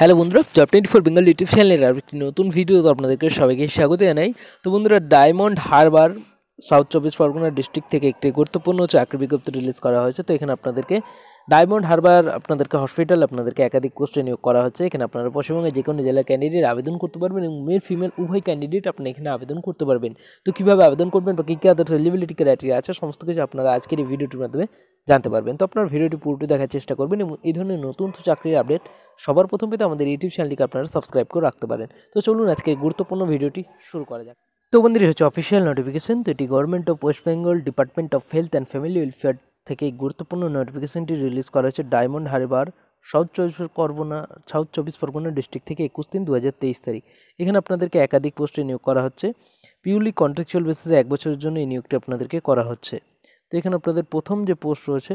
hello বন্ধুরা job twenty four Bengal YouTube চ্যানেলের আর একটি নতুন ভিডিওতে আপনাদেরকে সবাইকে স্বাগত জানাই তো বন্ধুরা ডায়মন্ড হারবার সাউথ চব্বিশ পরগনা ডিস্ট্রিক্ট থেকে একটি গুরুত্বপূর্ণ চাকরি বিজ্ঞপ্তি রিলিজ করা হয়েছে তো এখানে আপনাদেরকে ডায়মন্ড হারবার আপনাদেরকে হসপিটাল আপনাদেরকে একাধিক কোস্টে নিয়োগ করা হচ্ছে এখানে আপনারা পশ্চিমবঙ্গে যে কোনো জেলার ক্যান্ডিডেট আবেদন করতে পারবেন এবং মেল ফিমেল উভয় ক্যান্ডিডেট আপনি এখানে আবেদন করতে পারবেন তো কীভাবে আবেদন করবেন বা কী কী আদার্স এলিবিলিটি ক্রাইটেরিয়া আছে সমস্ত কিছু আপনারা আজকের এই ভিডিওটির মাধ্যমে জানতে পারবেন তো আপনার ভিডিওটি পুরোটি দেখার চেষ্টা করবেন এবং এই ধরনের নতুন চাকরির আপডেট সবার প্রথম পেতে আমাদের ইউটিউব চ্যানেলটিকে আপনারা সাবস্ক্রাইব করে রাখতে পারেন তো চলুন আজকে গুরুত্বপূর্ণ ভিডিওটি শুরু করা যাক তো বন্ধুরা হচ্ছে অফিসিয়াল নোটিফিকেশন তো এটি government of West Bengal department of health and family welfare থেকে এই গুরুত্বপূর্ণ নোটিফিকেশনটি রিলিজ করা হয়েছে ডায়মন্ড হারবার সাউথ চব্বিশ পরগনা সাউথ চব্বিশ পরগনা ডিস্ট্রিক্ট থেকে একুশ তিন দু তারিখ এখানে আপনাদেরকে একাধিক পোস্টে নিয়োগ করা হচ্ছে পিউলি কন্ট্রাকচুয়াল বেসিসে এক বছরের জন্য এই নিয়োগটি আপনাদেরকে করা হচ্ছে তো এখানে আপনাদের প্রথম যে পোস্ট রয়েছে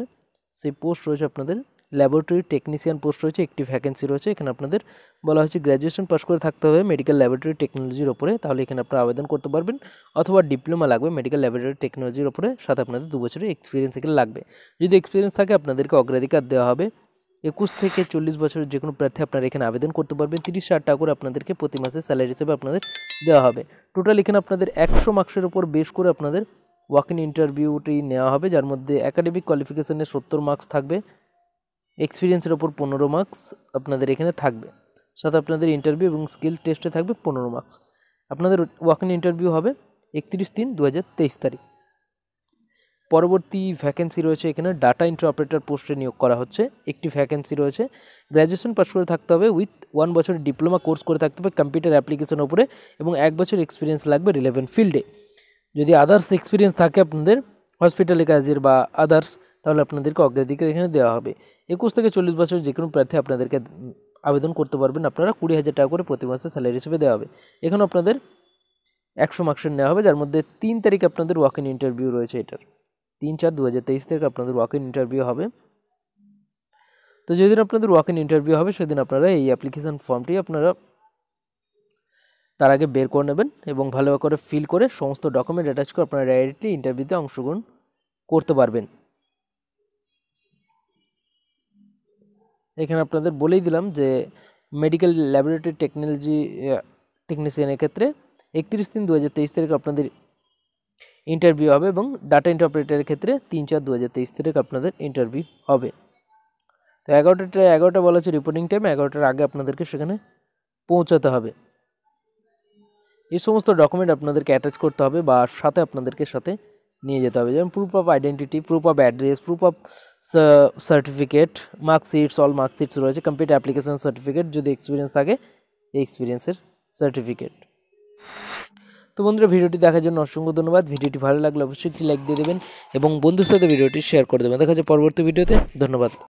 সেই পোস্ট রয়েছে আপনাদের ল্যাবরেটরি টেকনিশিয়ান পোস্ট রয়েছে একটি ভ্যাকেন্সি রয়েছে এখানে আপনাদের বলা হয়েছে গ্র্যাজুয়েশন পাস করে থাকতে হবে মেডিকেল ল্যাবরেটরি টেকনোলজির ওপরে তাহলে এখানে আপনারা আবেদন করতে পারবেন অথবা ডিপ্লোমা লাগবে মেডিকেল ল্যাবরেটরি টেকনোলজির ওপরে সাথে আপনাদের দু বছরের এক্সপিরিয়েন্স এখানে লাগবে যদি এক্সপিরিয়েন্স থাকে আপনাদেরকে অগ্রাধিকার দেওয়া হবে একুশ থেকে চল্লিশ বছরের যে কোনো প্রার্থী আপনারা এখানে আবেদন করতে পারবেন তিরিশ হাজার টাকা করে আপনাদেরকে প্রতি মাসে স্যালারি হিসেবে আপনাদের দেওয়া হবে টোটাল এখানে আপনাদের একশো মার্কসের ওপর বেশ করে আপনাদের ওয়াক ইন ইন্টারভিউটি নেওয়া হবে যার মধ্যে অ্যাকাডেমিক কোয়ালিফিকেশানে সত্তর মার্কস থাকবে এক্সপিরিয়েন্সের ওপর পনেরো মার্কস আপনাদের এখানে থাকবে সাথে আপনাদের ইন্টারভিউ এবং স্কিল টেস্টে থাকবে পনেরো মার্কস আপনাদের ওয়াক ইন্টারভিউ হবে একত্রিশ তিন দু তারিখ পরবর্তী ভ্যাকেন্সি রয়েছে এখানে ডাটা ইন্টার অপারেটার পোস্টে নিয়োগ করা হচ্ছে একটি ভ্যাকেন্সি রয়েছে গ্র্যাজুয়েশন পাস করে থাকতে হবে উইথ ওয়ান বছর ডিপ্লোমা কোর্স করে থাকতে হবে কম্পিউটার অ্যাপ্লিকেশনের ওপরে এবং এক বছর এক্সপিরিয়েন্স লাগবে রিলেভেন্ট ফিল্ডে যদি আদার্স এক্সপিরিয়েন্স থাকে আপনাদের হসপিটালে কাজের বা আদার্স তাহলে আপনাদেরকে অগ্রাধিকার এখানে দেওয়া হবে একুশ থেকে চল্লিশ বছর যে কোনো প্রার্থী আপনাদেরকে আবেদন করতে পারবেন আপনারা কুড়ি হাজার টাকা করে প্রতি মাসে স্যালারি হিসেবে দেওয়া হবে এখানে আপনাদের একশো মার্কসের নেওয়া হবে যার মধ্যে তিন তারিখে আপনাদের ওয়াক ইন ইন্টারভিউ রয়েছে এটার তিন চার দু হাজার তেইশ তারিখে আপনাদের ওয়াক ইন ইন্টারভিউ হবে তো যেদিন আপনাদের ওয়াক ইন ইন্টারভিউ হবে সেদিন আপনারা এই অ্যাপ্লিকেশান ফর্মটি আপনারা তার আগে বের করে নেবেন এবং ভালো করে ফিল করে সমস্ত ডকুমেন্ট অ্যাটাচ করে আপনারা ডাইরেক্টলি ইন্টারভিউতে অংশগ্রহণ করতে পারবেন এখানে আপনাদের বলেই দিলাম যে মেডিকেল ল্যাবরেটরি টেকনোলজি টেকনিশিয়ানের ক্ষেত্রে একত্রিশ তিন দু হাজার তেইশ তারিখ আপনাদের ইন্টারভিউ হবে এবং ডাটা ইন্টারপ্রেটারের ক্ষেত্রে তিন চার দু হাজার তেইশ তারিখ আপনাদের ইন্টারভিউ হবে তো এগারোটা এগারোটা বলা হচ্ছে রিপোর্টিং টাইম এগারোটার আগে আপনাদেরকে সেখানে পৌঁছাতে হবে এই সমস্ত ডকুমেন্ট আপনাদেরকে অ্যাটাচ করতে হবে বা সাথে আপনাদেরকে সাথে নিয়ে যেতে হবে যেমন proof of identity proof of address proof of certificate marksheets all marksheets রয়েছে কমপ্লিট অ্যাপ্লিকেশান সার্টিফিকেট যদি এক্সপিরিয়েন্স থাকে এই এক্সপিরিয়েন্সের সার্টিফিকেট তো বন্ধুরা ভিডিওটি দেখার জন্য অসংখ্য ধন্যবাদ ভিডিওটি ভালো লাগলে অবশ্যই একটি লাইক দিয়ে দেবেন এবং বন্ধুর সাথে ভিডিওটি শেয়ার করে দেবেন দেখা যাচ্ছে পরবর্তী ভিডিওতে ধন্যবাদ